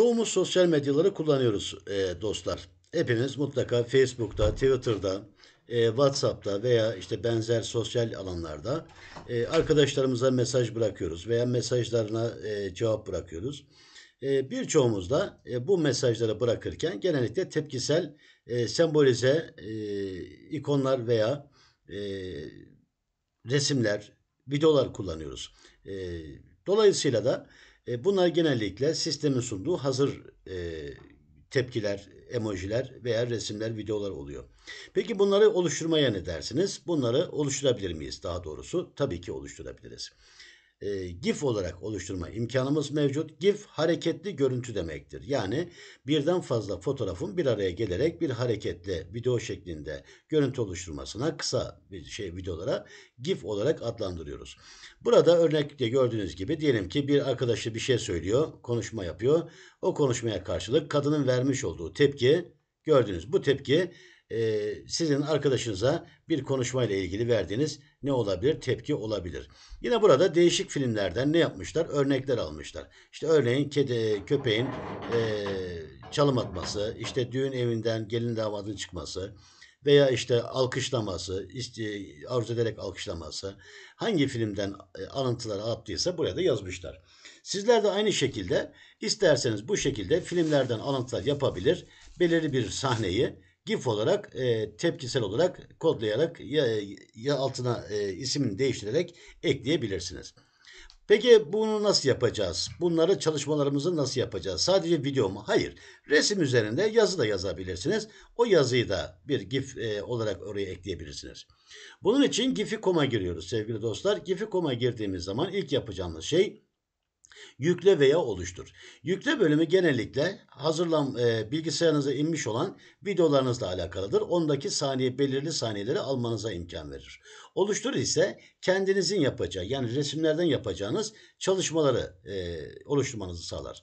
Çoğumuz sosyal medyaları kullanıyoruz e, dostlar. Hepimiz mutlaka Facebook'ta, Twitter'da, e, WhatsApp'ta veya işte benzer sosyal alanlarda e, arkadaşlarımıza mesaj bırakıyoruz veya mesajlarına e, cevap bırakıyoruz. E, birçoğumuz da e, bu mesajları bırakırken genellikle tepkisel e, sembolize e, ikonlar veya e, resimler, videolar kullanıyoruz. E, dolayısıyla da e, bunlar genellikle sistemin sunduğu hazır e, tepkiler, emojiler veya resimler, videolar oluyor. Peki bunları oluşturmaya ne dersiniz? Bunları oluşturabilir miyiz daha doğrusu? Tabii ki oluşturabiliriz e, GIF olarak oluşturma imkanımız mevcut. GIF hareketli görüntü demektir. Yani birden fazla fotoğrafın bir araya gelerek bir hareketli video şeklinde görüntü oluşturmasına kısa bir şey videolara GIF olarak adlandırıyoruz. Burada örnekte gördüğünüz gibi diyelim ki bir arkadaşı bir şey söylüyor, konuşma yapıyor. O konuşmaya karşılık kadının vermiş olduğu tepki gördünüz. Bu tepki e, sizin arkadaşınıza bir konuşmayla ilgili verdiğiniz ne olabilir? Tepki olabilir. Yine burada değişik filmlerden ne yapmışlar? Örnekler almışlar. İşte örneğin kedi, köpeğin e, çalım atması, işte düğün evinden gelin damadın çıkması veya işte alkışlaması, iste, arzu ederek alkışlaması hangi filmden e, alıntılar attıysa buraya da yazmışlar. Sizler de aynı şekilde isterseniz bu şekilde filmlerden alıntılar yapabilir, belirli bir sahneyi GIF olarak e, tepkisel olarak kodlayarak ya, ya altına e, ismini değiştirerek ekleyebilirsiniz. Peki bunu nasıl yapacağız? Bunları çalışmalarımızı nasıl yapacağız? Sadece video mu? Hayır. Resim üzerinde yazı da yazabilirsiniz. O yazıyı da bir GIF e, olarak oraya ekleyebilirsiniz. Bunun için GIF'i koma giriyoruz sevgili dostlar. GIF'i koma girdiğimiz zaman ilk yapacağımız şey Yükle veya oluştur. Yükle bölümü genellikle hazırlan e, bilgisayarınıza inmiş olan videolarınızla alakalıdır. Ondaki saniye belirli saniyeleri almanıza imkan verir. Oluştur ise kendinizin yapacağı yani resimlerden yapacağınız çalışmaları e, oluşturmanızı sağlar.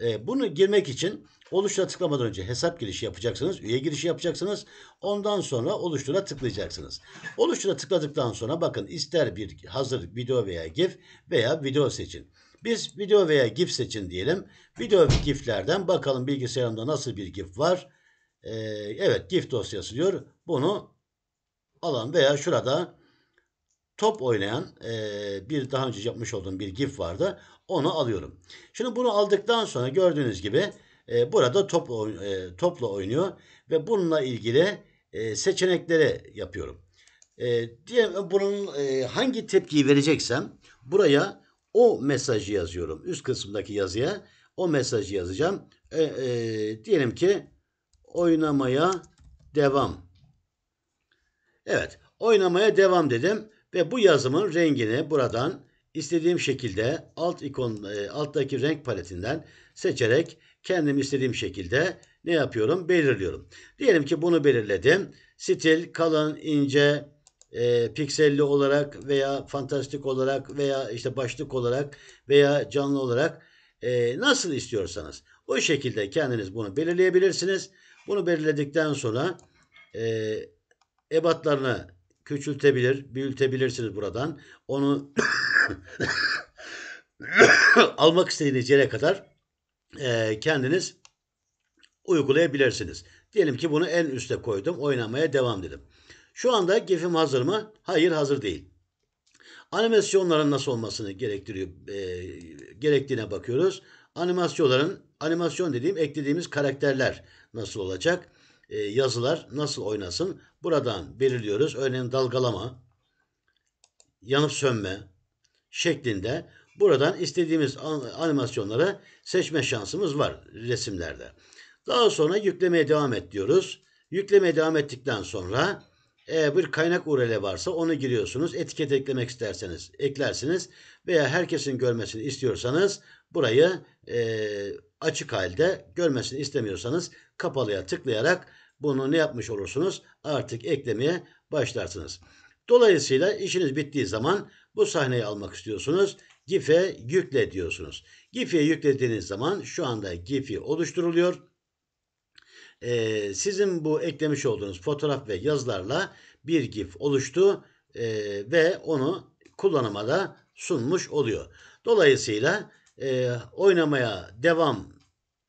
E, bunu girmek için Oluştura tıklamadan önce hesap girişi yapacaksınız. Üye girişi yapacaksınız. Ondan sonra oluştura tıklayacaksınız. Oluştura tıkladıktan sonra bakın ister bir hazır video veya GIF veya video seçin. Biz video veya GIF seçin diyelim. Video GIF'lerden bakalım bilgisayarımda nasıl bir GIF var. Ee, evet GIF dosyası diyor. Bunu alan veya şurada top oynayan e, bir daha önce yapmış olduğum bir GIF vardı. Onu alıyorum. Şimdi bunu aldıktan sonra gördüğünüz gibi e, burada top, e, topla oynuyor ve bununla ilgili e, seçenekleri yapıyorum. E, diye e, bunun e, hangi tepkiyi vereceksem buraya o mesajı yazıyorum. Üst kısımdaki yazıya o mesajı yazacağım. E, e, diyelim ki oynamaya devam. Evet, oynamaya devam dedim ve bu yazımın rengini buradan istediğim şekilde alt ikon e, alttaki renk paletinden seçerek kendim istediğim şekilde ne yapıyorum? Belirliyorum. Diyelim ki bunu belirledim. Stil kalın, ince, e, pikselli olarak veya fantastik olarak veya işte başlık olarak veya canlı olarak e, nasıl istiyorsanız o şekilde kendiniz bunu belirleyebilirsiniz. Bunu belirledikten sonra e, ebatlarını küçültebilir, büyütebilirsiniz buradan. Onu almak istediğiniz yere kadar e, kendiniz uygulayabilirsiniz. Diyelim ki bunu en üste koydum. Oynamaya devam dedim. Şu anda GIF'im hazır mı? Hayır hazır değil. Animasyonların nasıl olmasını gerektiriyor, e, gerektiğine bakıyoruz. Animasyonların, animasyon dediğim eklediğimiz karakterler nasıl olacak? E, yazılar nasıl oynasın? Buradan belirliyoruz. Örneğin dalgalama, yanıp sönme şeklinde Buradan istediğimiz animasyonları seçme şansımız var resimlerde. Daha sonra yüklemeye devam et diyoruz. Yüklemeye devam ettikten sonra eğer bir kaynak URL varsa onu giriyorsunuz. Etiket eklemek isterseniz eklersiniz veya herkesin görmesini istiyorsanız burayı e, açık halde görmesini istemiyorsanız kapalıya tıklayarak bunu ne yapmış olursunuz? Artık eklemeye başlarsınız. Dolayısıyla işiniz bittiği zaman bu sahneyi almak istiyorsunuz. GIF'e yükle diyorsunuz. GIF'e yüklediğiniz zaman şu anda GIF'i oluşturuluyor. Ee, sizin bu eklemiş olduğunuz fotoğraf ve yazılarla bir GIF oluştu e, ve onu kullanıma da sunmuş oluyor. Dolayısıyla e, oynamaya devam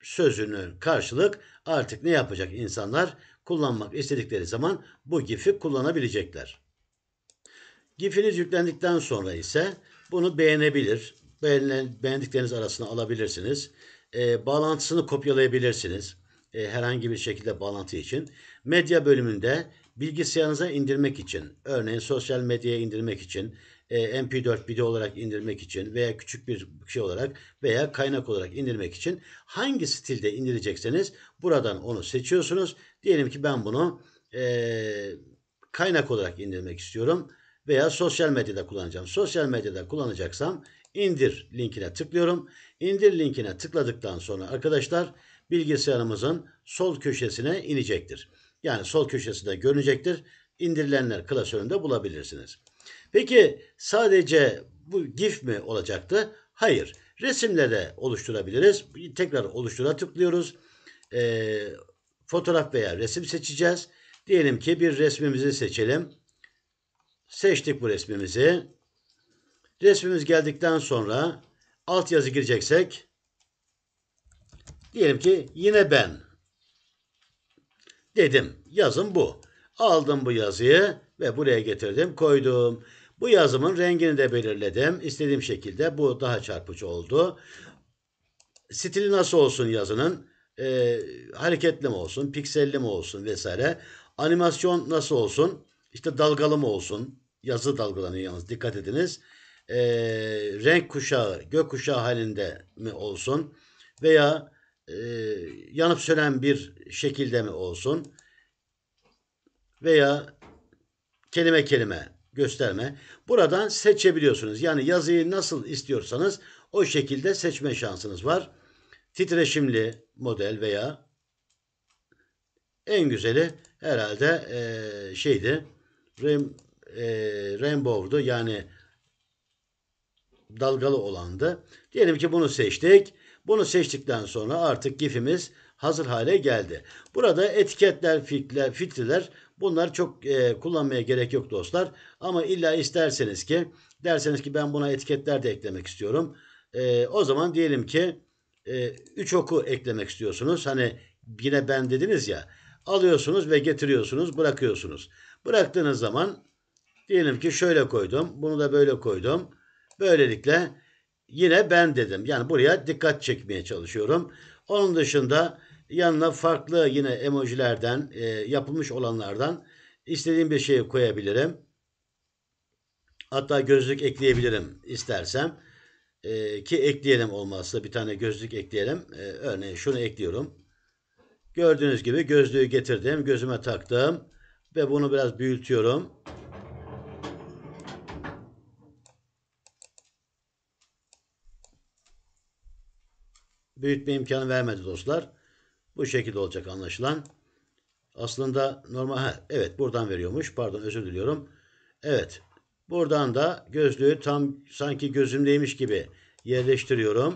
sözünü karşılık artık ne yapacak insanlar? Kullanmak istedikleri zaman bu GIF'i kullanabilecekler. GIF'iniz yüklendikten sonra ise bunu beğenebilir. beğendikleriniz arasına alabilirsiniz. E, bağlantısını kopyalayabilirsiniz. E, herhangi bir şekilde bağlantı için. Medya bölümünde bilgisayarınıza indirmek için, örneğin sosyal medyaya indirmek için, e, MP4 video olarak indirmek için veya küçük bir şey olarak veya kaynak olarak indirmek için hangi stilde indirecekseniz buradan onu seçiyorsunuz. Diyelim ki ben bunu e, kaynak olarak indirmek istiyorum veya sosyal medyada kullanacağım. Sosyal medyada kullanacaksam indir linkine tıklıyorum. İndir linkine tıkladıktan sonra arkadaşlar bilgisayarımızın sol köşesine inecektir. Yani sol köşesinde görünecektir. İndirilenler klasöründe bulabilirsiniz. Peki sadece bu GIF mi olacaktı? Hayır. Resimle de oluşturabiliriz. Tekrar oluştura tıklıyoruz. E, fotoğraf veya resim seçeceğiz. Diyelim ki bir resmimizi seçelim. Seçtik bu resmimizi. Resmimiz geldikten sonra altyazı gireceksek diyelim ki yine ben dedim. Yazım bu. Aldım bu yazıyı ve buraya getirdim, koydum. Bu yazımın rengini de belirledim. İstediğim şekilde bu daha çarpıcı oldu. Stili nasıl olsun yazının? Ee, hareketli mi olsun, pikselli mi olsun vesaire. Animasyon nasıl olsun? İşte dalgalı mı olsun? yazı dalgalanıyor yalnız dikkat ediniz. E, renk kuşağı, gök kuşağı halinde mi olsun veya e, yanıp sönen bir şekilde mi olsun veya kelime kelime gösterme. Buradan seçebiliyorsunuz. Yani yazıyı nasıl istiyorsanız o şekilde seçme şansınız var. Titreşimli model veya en güzeli herhalde e, şeydi. Rem, e, rainbow'du yani dalgalı olandı. Diyelim ki bunu seçtik. Bunu seçtikten sonra artık GIF'imiz hazır hale geldi. Burada etiketler, filtreler, filtreler bunlar çok e, kullanmaya gerek yok dostlar. Ama illa isterseniz ki derseniz ki ben buna etiketler de eklemek istiyorum. E, o zaman diyelim ki 3 e, oku eklemek istiyorsunuz. Hani yine ben dediniz ya alıyorsunuz ve getiriyorsunuz bırakıyorsunuz. Bıraktığınız zaman Diyelim ki şöyle koydum. Bunu da böyle koydum. Böylelikle yine ben dedim. Yani buraya dikkat çekmeye çalışıyorum. Onun dışında yanına farklı yine emojilerden e, yapılmış olanlardan istediğim bir şeyi koyabilirim. Hatta gözlük ekleyebilirim istersem. E, ki ekleyelim olmazsa bir tane gözlük ekleyelim. E, örneğin şunu ekliyorum. Gördüğünüz gibi gözlüğü getirdim. Gözüme taktım. Ve bunu biraz büyütüyorum. büyütme imkanı vermedi dostlar. Bu şekilde olacak anlaşılan. Aslında normal ha, evet buradan veriyormuş. Pardon özür diliyorum. Evet. Buradan da gözlüğü tam sanki gözümdeymiş gibi yerleştiriyorum.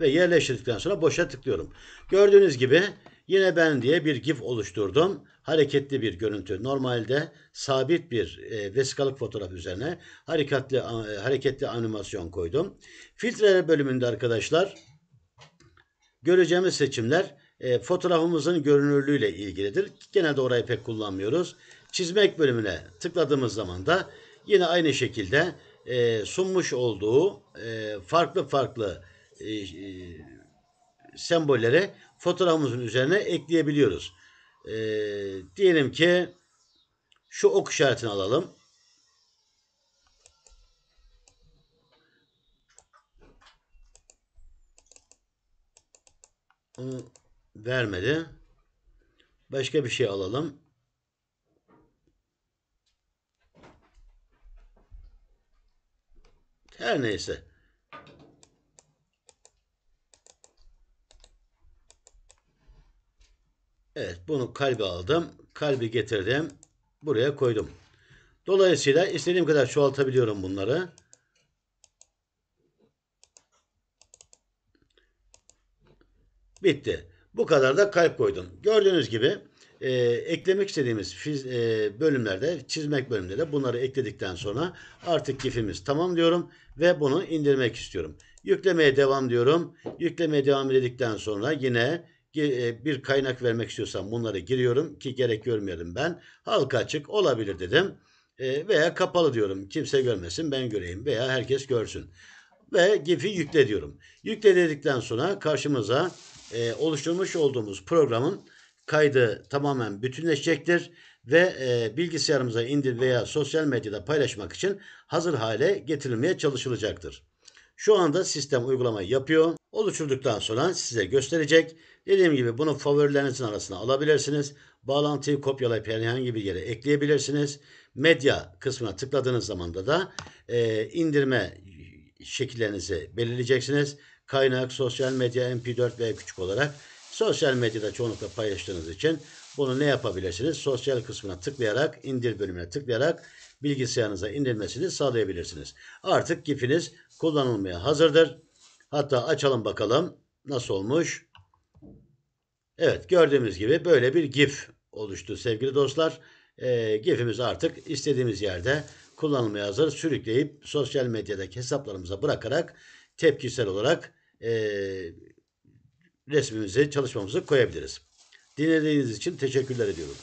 Ve yerleştirdikten sonra boşa tıklıyorum. Gördüğünüz gibi yine ben diye bir GIF oluşturdum. Hareketli bir görüntü. Normalde sabit bir e, vesikalık fotoğraf üzerine hareketli, e, hareketli animasyon koydum. Filtreler bölümünde arkadaşlar göreceğimiz seçimler e, fotoğrafımızın görünürlüğüyle ilgilidir. Genelde orayı pek kullanmıyoruz. Çizmek bölümüne tıkladığımız zaman da yine aynı şekilde e, sunmuş olduğu e, farklı farklı e, e, sembolleri fotoğrafımızın üzerine ekleyebiliyoruz. E, diyelim ki şu ok işaretini alalım. vermedi. Başka bir şey alalım. Her neyse. Evet bunu kalbi aldım. Kalbi getirdim. Buraya koydum. Dolayısıyla istediğim kadar çoğaltabiliyorum bunları. Bitti. Bu kadar da kalp koydum. Gördüğünüz gibi e, eklemek istediğimiz fiz, e, bölümlerde, çizmek bölümünde de bunları ekledikten sonra artık GIF'imiz tamam diyorum ve bunu indirmek istiyorum. Yüklemeye devam diyorum. Yüklemeye devam dedikten sonra yine e, bir kaynak vermek istiyorsam bunları giriyorum ki gerek görmüyorum ben. Halka açık olabilir dedim. E, veya kapalı diyorum. Kimse görmesin ben göreyim veya herkes görsün. Ve GIF'i yükle diyorum. Yükle dedikten sonra karşımıza e, oluşturmuş olduğumuz programın kaydı tamamen bütünleşecektir ve e, bilgisayarımıza indir veya sosyal medyada paylaşmak için hazır hale getirilmeye çalışılacaktır. Şu anda sistem uygulamayı yapıyor. Oluşturduktan sonra size gösterecek. Dediğim gibi bunu favorilerinizin arasına alabilirsiniz. Bağlantıyı kopyalayıp herhangi bir yere ekleyebilirsiniz. Medya kısmına tıkladığınız zaman da e, indirme şekillerinizi belirleyeceksiniz. Kaynak sosyal medya mp4 ve küçük olarak sosyal medyada çoğunlukla paylaştığınız için bunu ne yapabilirsiniz? Sosyal kısmına tıklayarak indir bölümüne tıklayarak bilgisayarınıza indirmesini sağlayabilirsiniz. Artık GIF'iniz kullanılmaya hazırdır. Hatta açalım bakalım nasıl olmuş. Evet gördüğümüz gibi böyle bir GIF oluştu sevgili dostlar. E, GIF'imiz artık istediğimiz yerde kullanılmaya hazır. Sürükleyip sosyal medyadaki hesaplarımıza bırakarak tepkisel olarak e, resmimizi, çalışmamızı koyabiliriz. Dinlediğiniz için teşekkürler ediyorum.